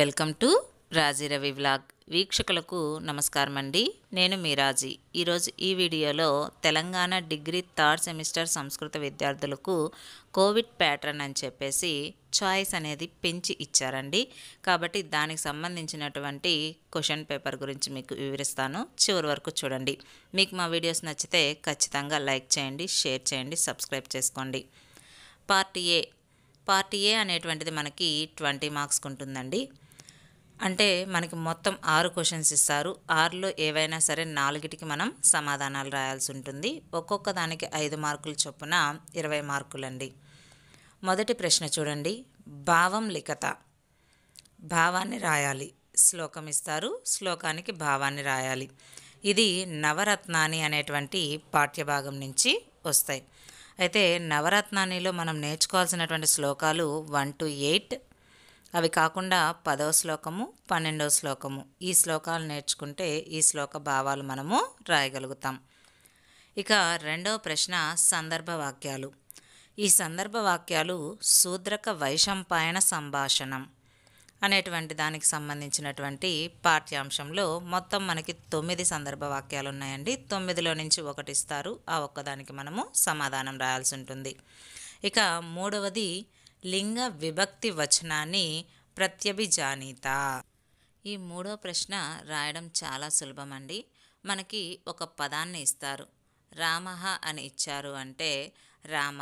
welcome to Raji Ravi vlog వీక్షకులకు నమస్కారం అండి నేను మీ రాజీ ఈరోజు ఈ వీడియోలో తెలంగాణ డిగ్రీ థర్డ్ సెమిస్టర్ సంస్కృత విద్యార్థులకు కోవిడ్ ప్యాటర్న్ అని చెప్పేసి చాయిస్ అనేది పెంచి ఇచ్చారండి కాబట్టి దానికి సంబంధించినటువంటి క్వశ్చన్ పేపర్ గురించి మీకు వివరిస్తాను చివరి వరకు చూడండి మీకు మా వీడియోస్ నచ్చితే ఖచ్చితంగా లైక్ చేయండి షేర్ చేయండి సబ్స్క్రైబ్ చేసుకోండి పార్ట్ ఏ పార్ట్ ఏ అనేటువంటిది మనకి ట్వంటీ మార్క్స్కి ఉంటుందండి అంటే మనకి మొత్తం ఆరు క్వశ్చన్స్ ఇస్తారు ఆరులో ఏవైనా సరే నాలుగిటికి మనం సమాధానాలు రాయాల్సి ఉంటుంది ఒక్కొక్క దానికి ఐదు మార్కులు చొప్పున ఇరవై మార్కులండి మొదటి ప్రశ్న చూడండి భావం లిఖత భావాన్ని రాయాలి శ్లోకం ఇస్తారు శ్లోకానికి భావాన్ని రాయాలి ఇది నవరత్నాని అనేటువంటి పాఠ్యభాగం నుంచి వస్తాయి అయితే నవరత్నానిలో మనం నేర్చుకోవాల్సినటువంటి శ్లోకాలు వన్ టు ఎయిట్ అవి కాకుండా పదవ శ్లోకము పన్నెండవ శ్లోకము ఈ శ్లోకాలు నేర్చుకుంటే ఈ శ్లోక భావాలు మనము రాయగలుగుతాం ఇక రెండవ ప్రశ్న సందర్భ వాక్యాలు ఈ సందర్భ వాక్యాలు శూద్రక వైశంపాయన సంభాషణం అనేటువంటి దానికి సంబంధించినటువంటి పాఠ్యాంశంలో మొత్తం మనకి తొమ్మిది సందర్భ వాక్యాలు ఉన్నాయండి తొమ్మిదిలో నుంచి ఒకటి ఇస్తారు ఆ ఒక్కదానికి మనము సమాధానం రాయాల్సి ఉంటుంది ఇక మూడవది లింగ విభక్తి వచనాన్ని ప్రత్యభిజానీత ఈ మూడో ప్రశ్న రాయడం చాలా సులభం అండి మనకి ఒక పదాన్ని ఇస్తారు రామహ అని ఇచ్చారు అంటే రామ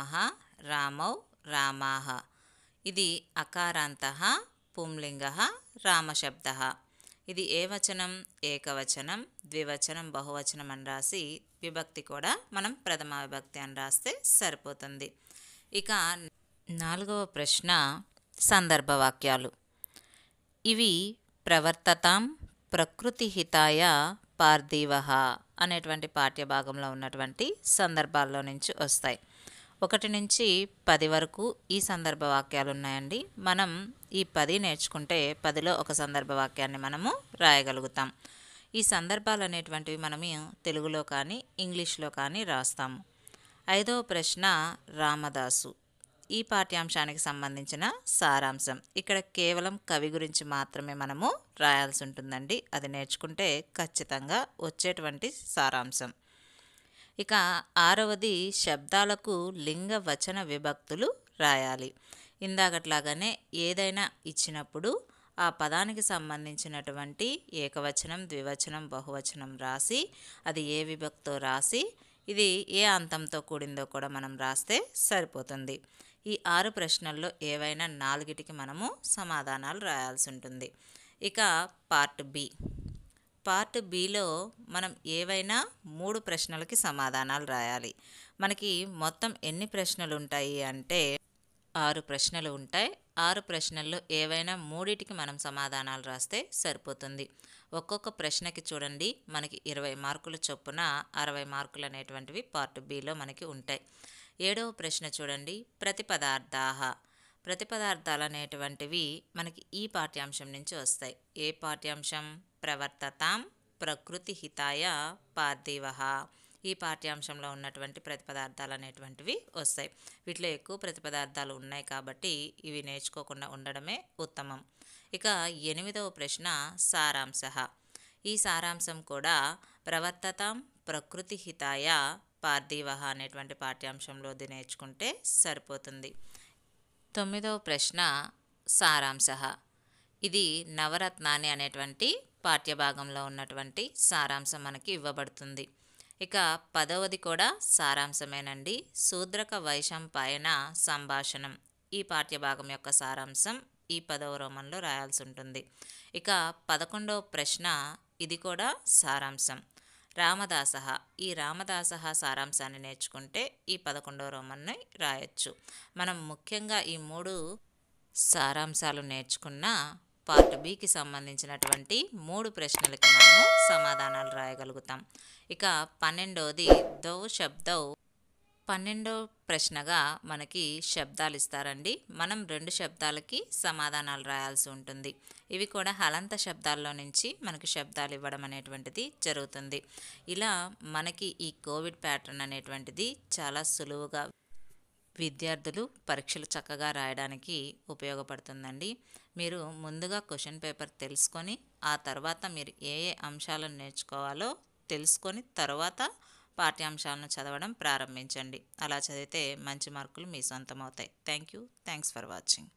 రామౌ రామాహ ఇది అకారాంత పుంలింగ రామశబ్ద ఇది ఏ వచనం ఏకవచనం ద్వివచనం బహువచనం అని రాసి విభక్తి కూడా మనం ప్రథమ విభక్తి అని రాస్తే సరిపోతుంది ఇక నాలుగవ ప్రశ్న సందర్భవాక్యాలు ఇవి ప్రవర్తతాం ప్రకృతి హితాయ పార్థివ అనేటువంటి పాఠ్యభాగంలో ఉన్నటువంటి సందర్భాల్లో నుంచి వస్తాయి ఒకటి నుంచి పది వరకు ఈ సందర్భ వాక్యాలు ఉన్నాయండి మనం ఈ పది నేర్చుకుంటే పదిలో ఒక సందర్భ వాక్యాన్ని మనము రాయగలుగుతాం ఈ సందర్భాలు అనేటువంటివి మనము తెలుగులో కానీ ఇంగ్లీష్లో కానీ రాస్తాము ఐదవ ప్రశ్న రామదాసు ఈ పాఠ్యాంశానికి సంబంధించిన సారాంశం ఇక్కడ కేవలం కవి గురించి మాత్రమే మనము రాయాల్సి ఉంటుందండి అది నేర్చుకుంటే ఖచ్చితంగా వచ్చేటువంటి సారాంశం ఇక ఆరవది శబ్దాలకు లింగ వచన విభక్తులు రాయాలి ఇందాకట్లాగానే ఏదైనా ఇచ్చినప్పుడు ఆ పదానికి సంబంధించినటువంటి ఏకవచనం ద్వివచనం బహువచనం రాసి అది ఏ విభక్తో రాసి ఇది ఏ అంతంతో కూడిందో కూడా మనం రాస్తే సరిపోతుంది ఈ ఆరు ప్రశ్నల్లో ఏవైనా నాలుగిటికి మనము సమాధానాలు రాయాల్సి ఉంటుంది ఇక పార్ట్ బి పార్ట్ బిలో మనం ఏవైనా మూడు ప్రశ్నలకి సమాధానాలు రాయాలి మనకి మొత్తం ఎన్ని ప్రశ్నలు ఉంటాయి అంటే ఆరు ప్రశ్నలు ఉంటాయి ఆరు ప్రశ్నల్లో ఏవైనా మూడిటికి మనం సమాధానాలు రాస్తే సరిపోతుంది ఒక్కొక్క ప్రశ్నకి చూడండి మనకి ఇరవై మార్కుల చొప్పున అరవై మార్కులు అనేటువంటివి పార్ట్ బిలో మనకి ఉంటాయి ఏడవ ప్రశ్న చూడండి ప్రతి ప్రతిపదార్థాలు అనేటువంటివి మనకి ఈ పాఠ్యాంశం నుంచి వస్తాయి ఏ పాఠ్యాంశం ప్రవర్తతాం ప్రకృతి హితాయ పార్థివ ఈ పాఠ్యాంశంలో ఉన్నటువంటి ప్రతిపదార్థాలు అనేటువంటివి వస్తాయి వీటిలో ఎక్కువ ప్రతిపదార్థాలు ఉన్నాయి కాబట్టి ఇవి నేర్చుకోకుండా ఉండడమే ఉత్తమం ఇక ఎనిమిదవ ప్రశ్న సారాంశ ఈ సారాంశం కూడా ప్రవర్తతాం ప్రకృతి హితాయ పార్థివ అనేటువంటి పాఠ్యాంశంలోది నేర్చుకుంటే సరిపోతుంది తొమ్మిదవ ప్రశ్న సారాంశ ఇది నవరత్నాన్ని అనేటువంటి పాఠ్యభాగంలో ఉన్నటువంటి సారాంశం మనకి ఇవ్వబడుతుంది ఇక పదవది కూడా సారాంశమేనండి శూద్రక వైశం పైన సంభాషణం ఈ పాఠ్యభాగం యొక్క సారాంశం ఈ పదవ రోమంలో రాయాల్సి ఉంటుంది ఇక పదకొండవ ప్రశ్న ఇది కూడా సారాంశం రామదాస ఈ రామదాస సారాంశాన్ని నేర్చుకుంటే ఈ పదకొండవ రోమన్ని రాయొచ్చు మనం ముఖ్యంగా ఈ మూడు సారాంశాలు నేర్చుకున్న పార్ట్ బికి సంబంధించినటువంటి మూడు ప్రశ్నలకు మనము సమాధానాలు రాయగలుగుతాం ఇక పన్నెండవది దౌ శబ్దౌ పన్నెండో ప్రశ్నగా మనకి శబ్దాలు ఇస్తారండి మనం రెండు శబ్దాలకి సమాధానాలు రాయాల్సి ఉంటుంది ఇవి కూడా హలంత శబ్దాల్లో నుంచి మనకి శబ్దాలు ఇవ్వడం అనేటువంటిది జరుగుతుంది ఇలా మనకి ఈ కోవిడ్ ప్యాటర్న్ అనేటువంటిది చాలా సులువుగా విద్యార్థులు పరీక్షలు చక్కగా రాయడానికి ఉపయోగపడుతుందండి మీరు ముందుగా క్వశ్చన్ పేపర్ తెలుసుకొని ఆ తర్వాత మీరు ఏ ఏ అంశాలను నేర్చుకోవాలో తెలుసుకొని తర్వాత పాఠ్యాంశాలను చదవడం ప్రారంభించండి అలా చదివితే మంచి మార్కులు మీ సొంతం అవుతాయి thank you thanks for watching